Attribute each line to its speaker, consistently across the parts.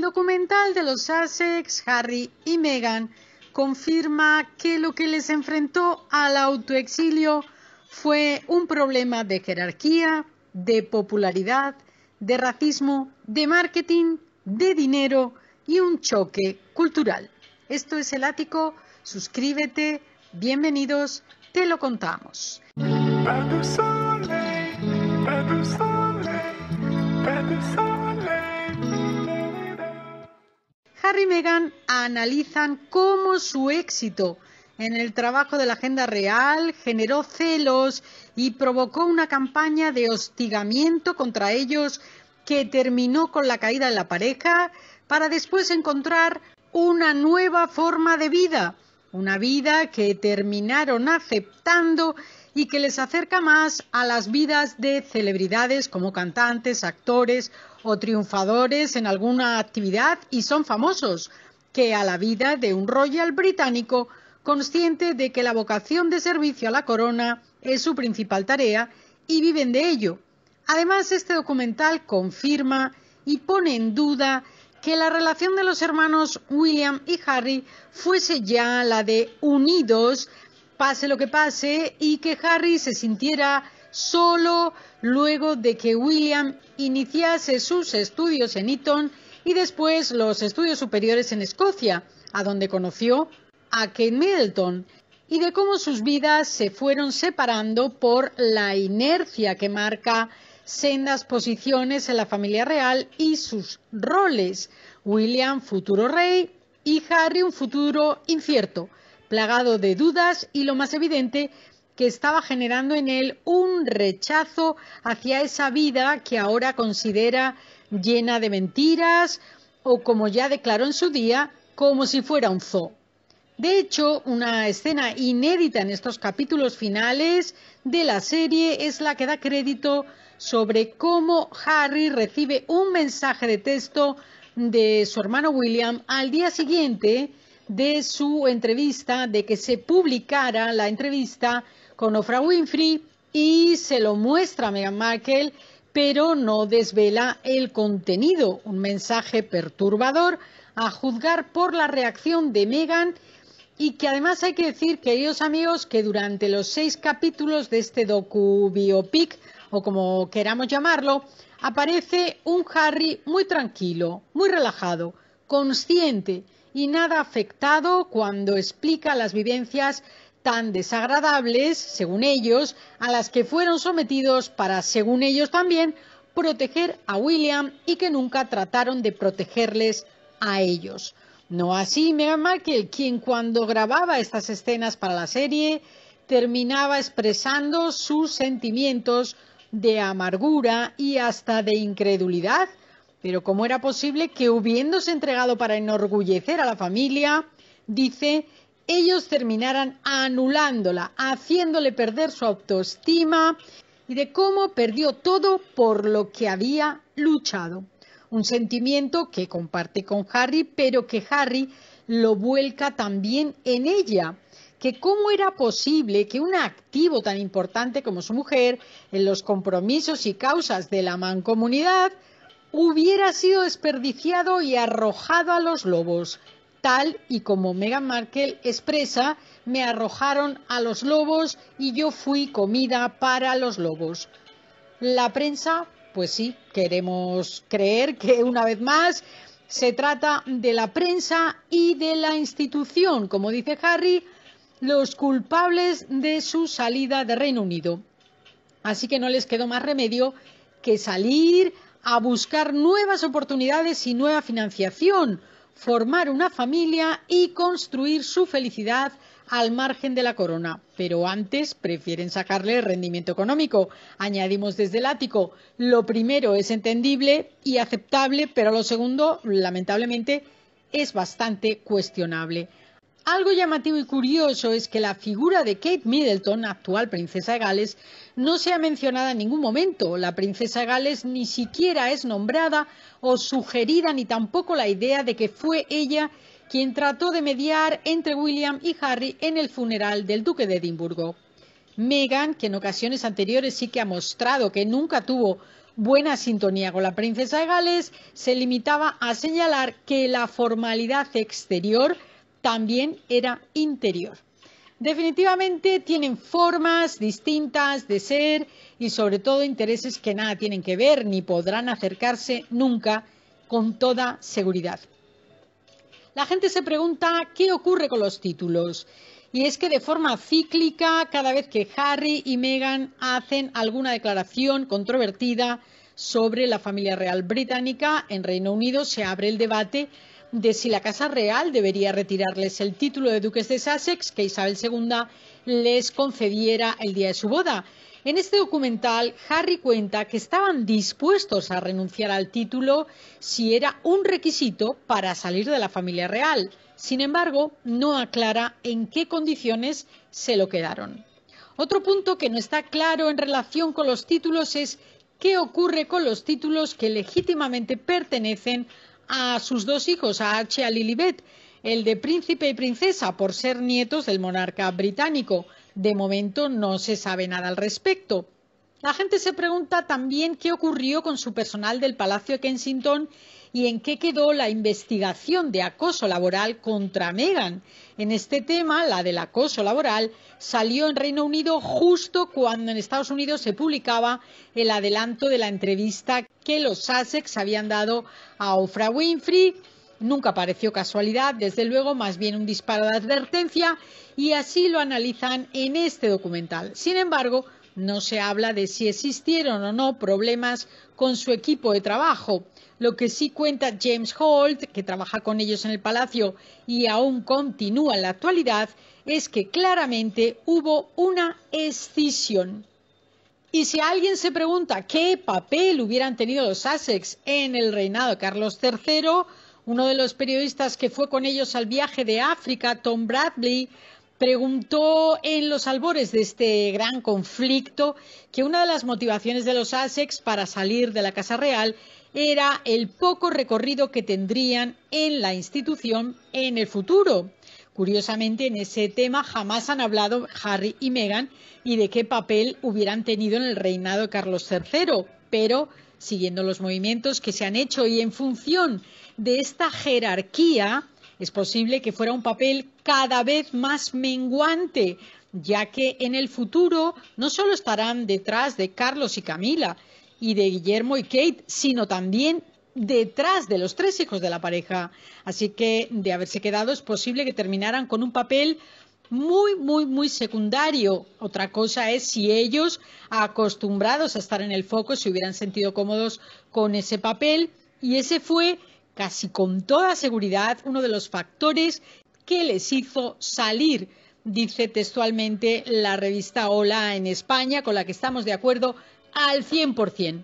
Speaker 1: documental de los Sussex, Harry y Meghan confirma que lo que les enfrentó al autoexilio fue un problema de jerarquía, de popularidad, de racismo, de marketing, de dinero y un choque cultural. Esto es el ático, suscríbete, bienvenidos, te lo contamos. Harry y Meghan analizan cómo su éxito en el trabajo de la agenda real generó celos y provocó una campaña de hostigamiento contra ellos que terminó con la caída de la pareja para después encontrar una nueva forma de vida, una vida que terminaron aceptando y que les acerca más a las vidas de celebridades como cantantes, actores o triunfadores en alguna actividad y son famosos, que a la vida de un royal británico consciente de que la vocación de servicio a la corona es su principal tarea y viven de ello. Además, este documental confirma y pone en duda que la relación de los hermanos William y Harry fuese ya la de unidos, pase lo que pase, y que Harry se sintiera solo luego de que William iniciase sus estudios en Eton y después los estudios superiores en Escocia, a donde conoció a Kate Middleton, y de cómo sus vidas se fueron separando por la inercia que marca sendas posiciones en la familia real y sus roles. William, futuro rey, y Harry, un futuro incierto, plagado de dudas y, lo más evidente, que estaba generando en él un rechazo hacia esa vida que ahora considera llena de mentiras o, como ya declaró en su día, como si fuera un zoo. De hecho, una escena inédita en estos capítulos finales de la serie es la que da crédito sobre cómo Harry recibe un mensaje de texto de su hermano William al día siguiente de su entrevista, de que se publicara la entrevista con Ofra Winfrey y se lo muestra a Meghan Markle, pero no desvela el contenido, un mensaje perturbador a juzgar por la reacción de Meghan y que además hay que decir, queridos amigos, que durante los seis capítulos de este docu biopic, o como queramos llamarlo, aparece un Harry muy tranquilo, muy relajado, consciente y nada afectado cuando explica las vivencias tan desagradables, según ellos, a las que fueron sometidos para, según ellos también, proteger a William y que nunca trataron de protegerles a ellos. No así Meghan Markle, quien cuando grababa estas escenas para la serie terminaba expresando sus sentimientos de amargura y hasta de incredulidad. Pero ¿cómo era posible que hubiéndose entregado para enorgullecer a la familia, dice ellos terminaran anulándola, haciéndole perder su autoestima y de cómo perdió todo por lo que había luchado. Un sentimiento que comparte con Harry, pero que Harry lo vuelca también en ella, que cómo era posible que un activo tan importante como su mujer en los compromisos y causas de la mancomunidad hubiera sido desperdiciado y arrojado a los lobos tal y como Meghan Markle expresa, me arrojaron a los lobos y yo fui comida para los lobos. La prensa, pues sí, queremos creer que una vez más se trata de la prensa y de la institución, como dice Harry, los culpables de su salida de Reino Unido. Así que no les quedó más remedio que salir a buscar nuevas oportunidades y nueva financiación, formar una familia y construir su felicidad al margen de la corona, pero antes prefieren sacarle rendimiento económico. Añadimos desde el ático, lo primero es entendible y aceptable, pero lo segundo, lamentablemente, es bastante cuestionable. Algo llamativo y curioso es que la figura de Kate Middleton, actual princesa de Gales, no se ha mencionado en ningún momento. La princesa de Gales ni siquiera es nombrada o sugerida ni tampoco la idea de que fue ella quien trató de mediar entre William y Harry en el funeral del duque de Edimburgo. Meghan, que en ocasiones anteriores sí que ha mostrado que nunca tuvo buena sintonía con la princesa de Gales, se limitaba a señalar que la formalidad exterior también era interior. Definitivamente tienen formas distintas de ser y sobre todo intereses que nada tienen que ver ni podrán acercarse nunca con toda seguridad. La gente se pregunta qué ocurre con los títulos. Y es que de forma cíclica, cada vez que Harry y Meghan hacen alguna declaración controvertida sobre la familia real británica en Reino Unido, se abre el debate de si la Casa Real debería retirarles el título de duques de Sussex que Isabel II les concediera el día de su boda. En este documental, Harry cuenta que estaban dispuestos a renunciar al título si era un requisito para salir de la familia real. Sin embargo, no aclara en qué condiciones se lo quedaron. Otro punto que no está claro en relación con los títulos es qué ocurre con los títulos que legítimamente pertenecen a sus dos hijos, a H. y a Lilibet, el de príncipe y princesa, por ser nietos del monarca británico. De momento no se sabe nada al respecto. La gente se pregunta también qué ocurrió con su personal del Palacio de Kensington y en qué quedó la investigación de acoso laboral contra Meghan. En este tema, la del acoso laboral, salió en Reino Unido justo cuando en Estados Unidos se publicaba el adelanto de la entrevista que los Sussex habían dado a Ofra Winfrey. Nunca pareció casualidad, desde luego, más bien un disparo de advertencia, y así lo analizan en este documental. Sin embargo, no se habla de si existieron o no problemas con su equipo de trabajo. Lo que sí cuenta James Holt, que trabaja con ellos en el Palacio y aún continúa en la actualidad, es que claramente hubo una escisión. Y si alguien se pregunta qué papel hubieran tenido los Sussex en el reinado de Carlos III, uno de los periodistas que fue con ellos al viaje de África, Tom Bradley, preguntó en los albores de este gran conflicto que una de las motivaciones de los Asex para salir de la Casa Real era el poco recorrido que tendrían en la institución en el futuro. Curiosamente, en ese tema jamás han hablado Harry y Meghan y de qué papel hubieran tenido en el reinado de Carlos III, pero siguiendo los movimientos que se han hecho y en función de esta jerarquía, es posible que fuera un papel cada vez más menguante, ya que en el futuro no solo estarán detrás de Carlos y Camila y de Guillermo y Kate, sino también detrás de los tres hijos de la pareja. Así que de haberse quedado es posible que terminaran con un papel muy, muy, muy secundario. Otra cosa es si ellos, acostumbrados a estar en el foco, se hubieran sentido cómodos con ese papel. Y ese fue casi con toda seguridad uno de los factores que les hizo salir, dice textualmente la revista Hola en España, con la que estamos de acuerdo al 100%.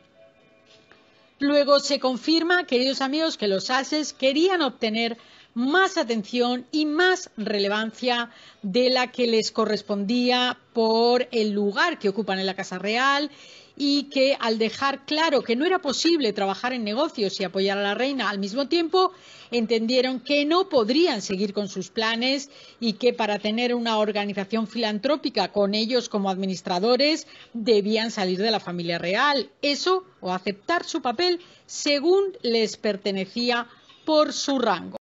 Speaker 1: Luego se confirma, queridos amigos, que los ASES querían obtener más atención y más relevancia de la que les correspondía por el lugar que ocupan en la Casa Real y que al dejar claro que no era posible trabajar en negocios y apoyar a la reina al mismo tiempo, entendieron que no podrían seguir con sus planes y que para tener una organización filantrópica con ellos como administradores debían salir de la familia real, eso o aceptar su papel según les pertenecía por su rango.